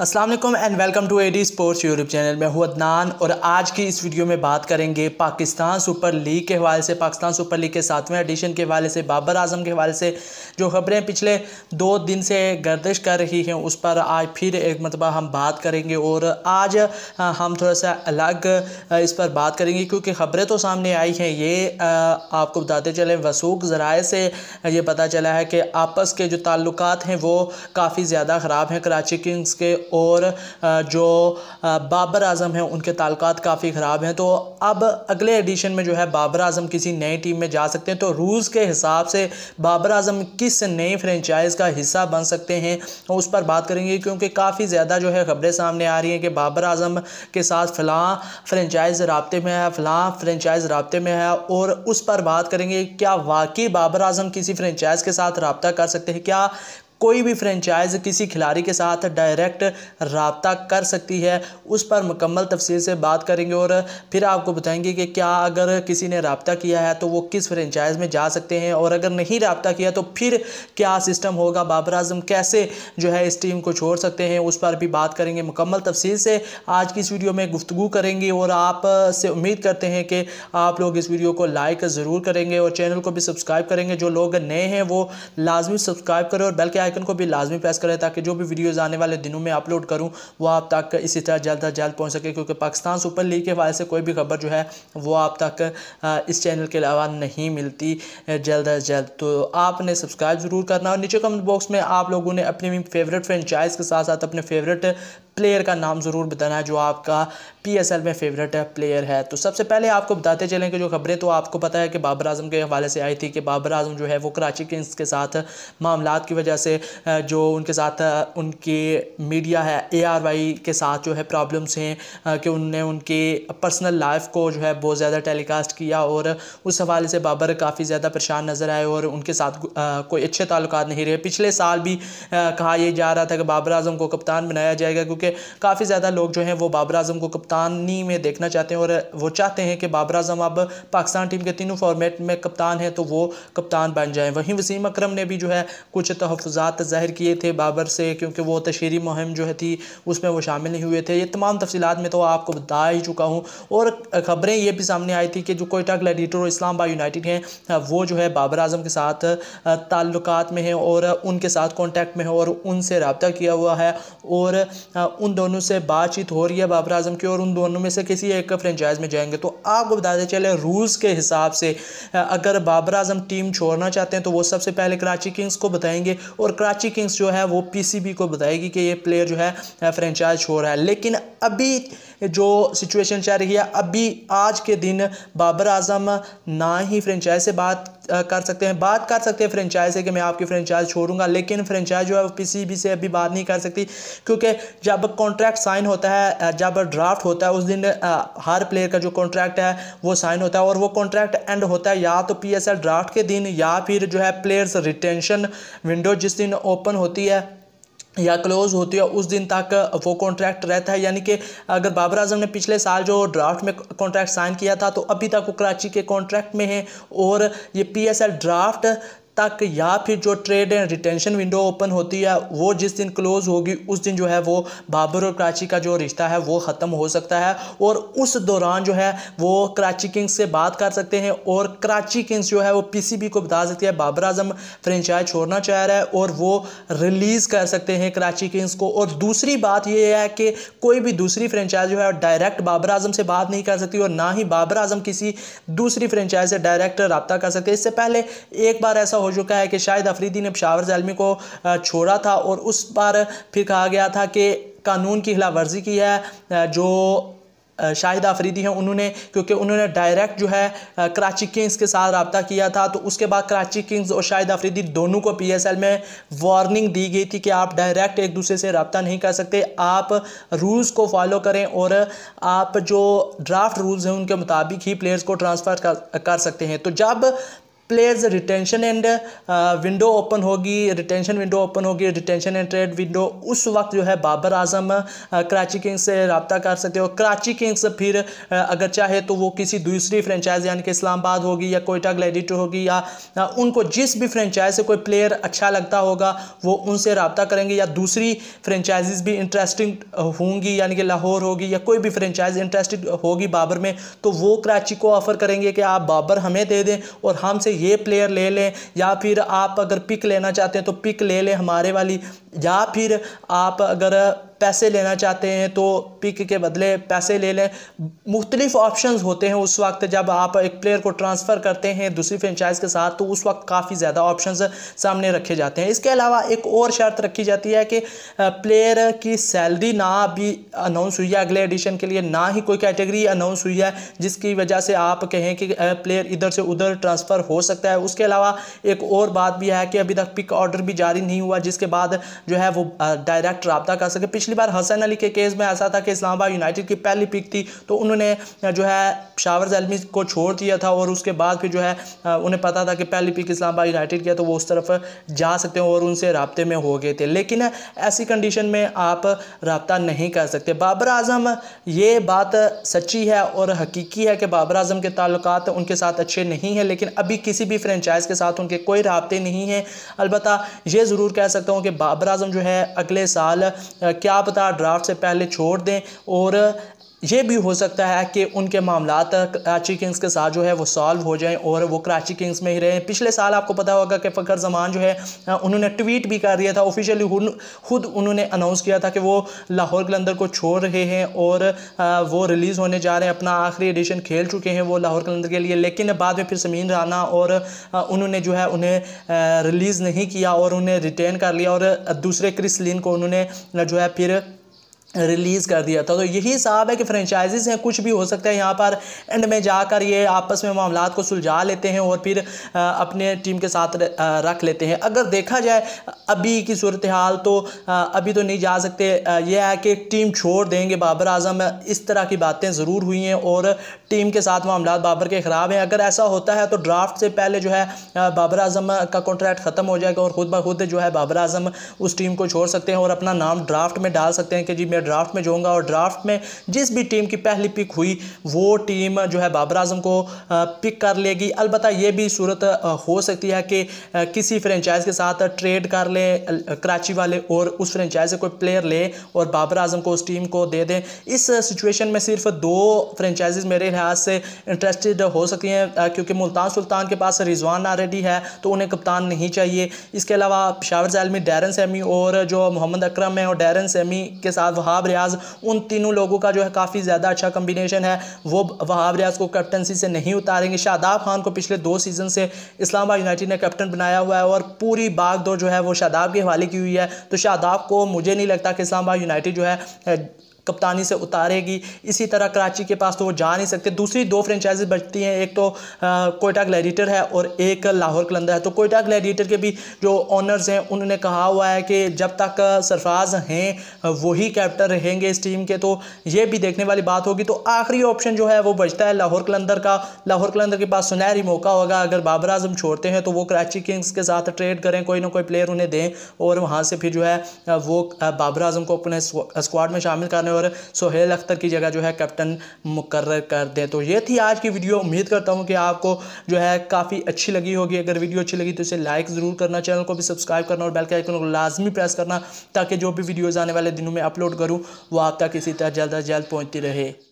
Aslam and welcome to AD sports YouTube channel मैं हूँ अदनान और आज की इस वीडियो में बात करेंगे पाकिस्तान सुपर लीग के हवाले से पाकिस्तान सुपर लीग के सातवें एडिशन के हवाले से बाबर आजम के हवाले से जो खबरें पिछले दो दिन से गर्दिश कर रही हैं उस पर आज फिर एक मरतबा हम बात करेंगे और आज हम थोड़ा सा अलग इस पर बात करेंगे क्योंकि खबरें तो सामने आई हैं ये आपको बताते चले वसूख ज़राए से ये पता चला है कि आपस के जो ताल्लुक हैं वो काफ़ी ज़्यादा ख़राब हैं कराची किंग्स के और जो बाबर आजम हैं उनके ताल्लुकात काफ़ी ख़राब हैं तो अब अगले एडिशन में जो है बाबर आजम किसी नई टीम में जा सकते हैं तो रूल्स के हिसाब से बाबर आजम किस नई फ्रेंचाइज का हिस्सा बन सकते हैं उस पर बात करेंगे क्योंकि काफ़ी ज़्यादा जो है खबरें सामने आ रही हैं कि बाबर आजम के साथ फ़लाँ फ्रेंचाइज रबते में है फ़लाँ फ्रेंचाइज रबते में है और उस पर बात करेंगे क्या वाकई बाबर आजम किसी फ्रेंचाइज के साथ रबता कर सकते हैं क्या कोई भी फ्रेंचाइज किसी खिलाड़ी के साथ डायरेक्ट रबता कर सकती है उस पर मुकम्मल तफसील से बात करेंगे और फिर आपको बताएंगे कि क्या अगर किसी ने रबता किया है तो वो किस फ्रेंचाइज में जा सकते हैं और अगर नहीं रबता किया तो फिर क्या सिस्टम होगा बाबर अजम कैसे जो है इस टीम को छोड़ सकते हैं उस पर भी बात करेंगे मुकम्मल तफसील से आज की इस वीडियो में गुफ्तु करेंगे और आप से उम्मीद करते हैं कि आप लोग इस वीडियो को लाइक ज़रूर करेंगे और चैनल को भी सब्सक्राइब करेंगे जो लोग नए हैं वो लाजमी सब्सक्राइब करें और बल्कि आइकन को भी लाजमी प्रेस करें ताकि जो भी वीडियोज़ आने वाले दिनों में अपलोड करूँ वो आप तक इसी तरह जल्द अज जल्द पहुँच सके क्योंकि पाकिस्तान सुपर लीग के हवाले से कोई भी खबर जो है वो आप तक इस चैनल के अलावा नहीं मिलती जल्द अज जल्द तो आपने सब्सक्राइब ज़रूर करना और नीचे कमेंट बॉक्स में आप लोगों ने अपनी फेवरेट फ्रेंचाइज के साथ साथ अपने फेवरेट प्लेयर का नाम ज़रूर बताना है जो आपका पीएसएल में फेवरेट है प्लेयर है तो सबसे पहले आपको बताते चलें कि जो खबरें तो आपको पता है कि बाबर आजम के हवाले से आई थी कि बाबर आजम जो है वो कराची किंग्स के साथ मामला की वजह से जो उनके साथ उनके मीडिया है ए के साथ जो है प्रॉब्लम्स हैं कि उनने उनके पर्सनल लाइफ को जो है बहुत ज़्यादा टेलीकास्ट किया और उस हवाले से बाबर काफ़ी ज़्यादा परेशान नज़र आए और उनके साथ कोई अच्छे ताल्लुक नहीं रहे पिछले साल भी कहा यह जा रहा था कि बाबर आजम को कप्तान बनाया जाएगा क्योंकि काफ़ी ज़्यादा लोग जो हैं वो बाबर आजम को कप्तानी में देखना चाहते हैं और वो चाहते हैं कि बाबर अजम अब पाकिस्तान टीम के तीनों फॉर्मेट में कप्तान हैं तो वो कप्तान बन जाएँ वहीं वसीम अक्रम ने भी जो है कुछ तहफ़ात ज़ाहिर किए थे बाबर से क्योंकि वो तशहरी मुहिम जो है थी उसमें वो शामिल नहीं हुए थे ये तमाम तफसीत में तो आपको बता ही चुका हूँ और ख़बरें ये भी सामने आई थी कि जो कोयटा ग्लैडिटर और आबाद यूनाइटेड हैं वो जो है बाबर आजम के साथ ताल्लुक में हैं और उनके साथ कॉन्टैक्ट में है और उनसे रबता किया हुआ है और उन दोनों से बातचीत हो रही है बाबर आजम की और और उन दोनों में से किसी एक फ्रेंचाइज में जाएंगे तो आपको बताते चले रूल्स के हिसाब से अगर बाबर आजम टीम छोड़ना चाहते हैं तो वो सबसे पहले कराची किंग्स को बताएंगे और कराची किंग्स जो है वो पीसीबी को बताएगी कि ये प्लेयर जो है फ्रेंचाइज छोड़ रहा है लेकिन अभी जो सिचुएशन चल रही है अभी आज के दिन बाबर आजम ना ही फ्रेंचाइज से बात कर सकते हैं बात कर सकते हैं फ्रेंचाइज से कि मैं आपकी फ्रेंचाइज छोड़ूंगा लेकिन फ्रेंचाइज जो है वो किसी भी से अभी बात नहीं कर सकती क्योंकि जब कॉन्ट्रैक्ट साइन होता है जब ड्राफ्ट होता है उस दिन हर प्लेयर का जो कॉन्ट्रैक्ट है वो साइन होता है और वो कॉन्ट्रैक्ट एंड होता है या तो पी ड्राफ्ट के दिन या फिर जो है प्लेयर्स रिटेंशन विंडो जिस दिन ओपन होती है या क्लोज़ होती है उस दिन तक वो कॉन्ट्रैक्ट रहता है यानी कि अगर बाबर आजम ने पिछले साल जो ड्राफ्ट में कॉन्ट्रैक्ट साइन किया था तो अभी तक वो कराची के कॉन्ट्रैक्ट में है और ये पीएसएल ड्राफ्ट तक या फिर जो trade and retention window open होती है वो जिस दिन क्लोज होगी उस दिन जो है वो बाबर और कराची का जो रिश्ता है वो ख़त्म हो सकता है और उस दौरान जो है वो कराची किंग्स से बात कर सकते हैं और कराची किंग्स जो है वो पीसीबी को बता सकती है बाबर आजम फ्रेंचाइज छोड़ना चाह रहा है और वो रिलीज़ कर सकते हैं कराची किंग्स को और दूसरी बात यह है कि कोई भी दूसरी फ्रेंचाइज जो है डायरेक्ट बाबर आजम से बात नहीं कर सकती और ना ही बाबर आजम किसी दूसरी फ्रेंचाइज से डायरेक्ट रबता कर सकते इससे पहले एक बार ऐसा हो चुका है कि शाहिद अफरीदी ने पशावर जालमी को छोड़ा था और उस पर फिर कहा गया था कि कानून की खिलाफ वर्जी की है जो शाहिद आफरीदी हैं उन्होंने क्योंकि उन्होंने डायरेक्ट जो है कराची किंग्स के साथ रबता किया था तो उसके बाद कराची किंग्स और शाहिद आफरीदी दोनों को पी एस एल में वार्निंग दी गई थी कि आप डायरेक्ट एक दूसरे से रबता नहीं कर सकते आप रूल्स को फॉलो करें और आप जो ड्राफ्ट रूल्स हैं उनके मुताबिक ही प्लेयर्स को ट्रांसफ़र कर, कर सकते हैं तो जब प्लेज रिटेंशन एंड विंडो ओपन होगी रिटेंशन विंडो ओपन होगी रिटेंशन एंड ट्रेड विंडो उस वक्त जो है बाबर आजम uh, कराची किंग्स से रबता कर सकते हो कराची किंग्स फिर uh, अगर चाहे तो वो किसी दूसरी फ्रेंचाइज यानी कि इस्लामाबाद होगी या कोयटा ग्लैडिटर होगी या उनको जिस भी फ्रेंचाइज से कोई प्लेयर अच्छा लगता होगा वो उनसे रबता करेंगे या दूसरी फ्रेंचाइज भी इंटरेस्टिंग uh, होंगी यानी कि लाहौर होगी या कोई भी फ्रेंचाइज इंटरेस्टिंग होगी बाबर में तो वो कराची को ऑफ़र करेंगे कि आप बाबर हमें दे दें और हमसे ये प्लेयर ले लें या फिर आप अगर पिक लेना चाहते हैं तो पिक ले लें हमारे वाली या फिर आप अगर पैसे लेना चाहते हैं तो पिक के बदले पैसे ले लें मुख्तलिफ ऑप्शन होते हैं उस वक्त जब आप एक प्लेयर को ट्रांसफ़र करते हैं दूसरी फ्रेंचाइज के साथ तो उस वक्त काफ़ी ज़्यादा ऑप्शन सामने रखे जाते हैं इसके अलावा एक और शर्त रखी जाती है कि प्लेयर की सैलरी ना भी अनाउंस हुई है अगले एडिशन के लिए ना ही कोई कैटेगरी अनाउंस हुई है जिसकी वजह से आप कहें कि प्लेयर इधर से उधर ट्रांसफ़र हो सकता है उसके अलावा एक और बात भी है कि अभी तक पिक ऑर्डर भी जारी नहीं हुआ जिसके बाद जो है वो डायरेक्ट रबा कर सके पिछली बार हसन अली के केस में ऐसा था कि इस्लामाबाद यूनाइटेड की पहली पिक थी तो उन्होंने जो है शावर अलमी को छोड़ दिया था और उसके बाद फिर जो है उन्हें पता था कि पहली पिक इस्लामाबाद यूनाइटेड की है तो वो उस तरफ जा सकते हैं और उनसे रबते में हो गए थे लेकिन ऐसी कंडीशन में आप रबता नहीं कर सकते बाबर आजम ये बात सच्ची है और हकीकी है कि बाबर आजम के ताल्लुक उनके साथ अच्छे नहीं हैं लेकिन अभी किसी भी फ्रेंचाइज के साथ उनके कोई रबते नहीं हैं अलबत् ये ज़रूर कह सकता हूँ कि बाबर अज़म जो है अगले साल क्या पता ड्राफ्ट से पहले छोड़ दें और ये भी हो सकता है कि उनके मामला कराची किंग्स के साथ जो है वो सॉल्व हो जाएं और वो कराची किंग्स में ही रहें पिछले साल आपको पता होगा कि फ़खर जमान जो है उन्होंने ट्वीट भी कर दिया था ऑफिशियली खुद उन्होंने अनाउंस किया था कि वो लाहौर कलंदर को छोड़ रहे हैं और वो रिलीज़ होने जा रहे हैं अपना आखिरी एडिशन खेल चुके हैं वो लाहौर कलंदर के लिए लेकिन बाद में फिर समीन राना और उन्होंने जो है उन्हें रिलीज़ नहीं किया और उन्हें रिटेन कर लिया और दूसरे क्रिस लिन को उन्होंने जो है फिर रिलीज़ कर दिया था तो यही हिसाब है कि फ्रेंचाइजीज हैं कुछ भी हो सकता है यहाँ पर एंड में जाकर ये आपस में मामला को सुलझा लेते हैं और फिर अपने टीम के साथ रख लेते हैं अगर देखा जाए अभी की सूरत हाल तो अभी तो नहीं जा सकते ये है कि टीम छोड़ देंगे बाबर आजम इस तरह की बातें ज़रूर हुई हैं और टीम के साथ मामला बाबर के ख़राब हैं अगर ऐसा होता है तो ड्राफ्ट से पहले जो है बाबर अजम का कॉन्ट्रैक्ट ख़त्म हो जाएगा और ख़ुद ब खुद जो है बाबर अज़म उस टीम को छोड़ सकते हैं और अपना नाम ड्राफ्ट में डाल सकते हैं कि जी प्लेयर ड्राफ्ट में जो और ड्राफ्ट में जिस भी टीम की पहली पिक हुई वो टीम जो है बाबर आजम को पिक कर लेगी अलबत् ये भी सूरत हो सकती है कि किसी फ्रेंचाइज के साथ ट्रेड कर ले कराची वाले और उस फ्रेंचाइज से कोई प्लेयर ले और बाबर आजम को उस टीम को दे दें इस सिचुएशन में सिर्फ दो फ्रेंचाइज मेरे लिहाज से इंटरेस्टेड हो सकती हैं क्योंकि मुल्तान सुल्तान के पास रिजवान ऑलरेडी है तो उन्हें कप्तान नहीं चाहिए इसके अलावा पिशावर जैलमी डैरन सेमी और जो मोहम्मद अक्रम है और डैरन सेमी के साथ वहाँ वहाब रियाज उन तीनों लोगों का जो है काफ़ी ज़्यादा अच्छा कम्बिनेशन है वो वहाब रियाज को कैप्टनसी से नहीं उतारेंगे शादाब खान को पिछले दो सीज़न से इस्लामाबाद यूनाइटेड ने कैप्टन बनाया हुआ है और पूरी बाग दो जो है वो शादाब के हवाले की हुई है तो शादाब को मुझे नहीं लगता कि इस्लामाबाद यूनाइटेड जो है कप्तानी से उतारेगी इसी तरह कराची के पास तो वो जा नहीं सकते दूसरी दो फ्रेंचाइजी बचती हैं एक तो कोयटा ग्लैडिएटर है और एक लाहौर कलंदर है तो कोयटा ग्लैडिएटर के भी जो ऑनर्स हैं उन्होंने कहा हुआ है कि जब तक सरफराज हैं वही कैप्टन रहेंगे इस टीम के तो ये भी देखने वाली बात होगी तो आखिरी ऑप्शन जो है वो बचता है लाहौर कलंदर का लाहौर कलंदर के पास सुनहरी मौका होगा अगर बाबर आजम छोड़ते हैं तो वो कराची किंग्स के साथ ट्रेड करें कोई ना कोई प्लेयर उन्हें दें और वहाँ से फिर जो है वो बाबर आजम को अपने स्क्वाड में शामिल करने और सोहेल अख्तर की जगह जो है कैप्टन मुकर कर दें तो ये थी आज की वीडियो उम्मीद करता हूँ कि आपको जो है काफ़ी अच्छी लगी होगी अगर वीडियो अच्छी लगी तो इसे लाइक ज़रूर करना चैनल को भी सब्सक्राइब करना और बेल के आइकन को लाजमी प्रेस करना ताकि जो भी वीडियोज़ आने वाले दिनों में अपलोड करूँ वो आप तक इसी तरह जल्द अज जल्द पहुँचती रहे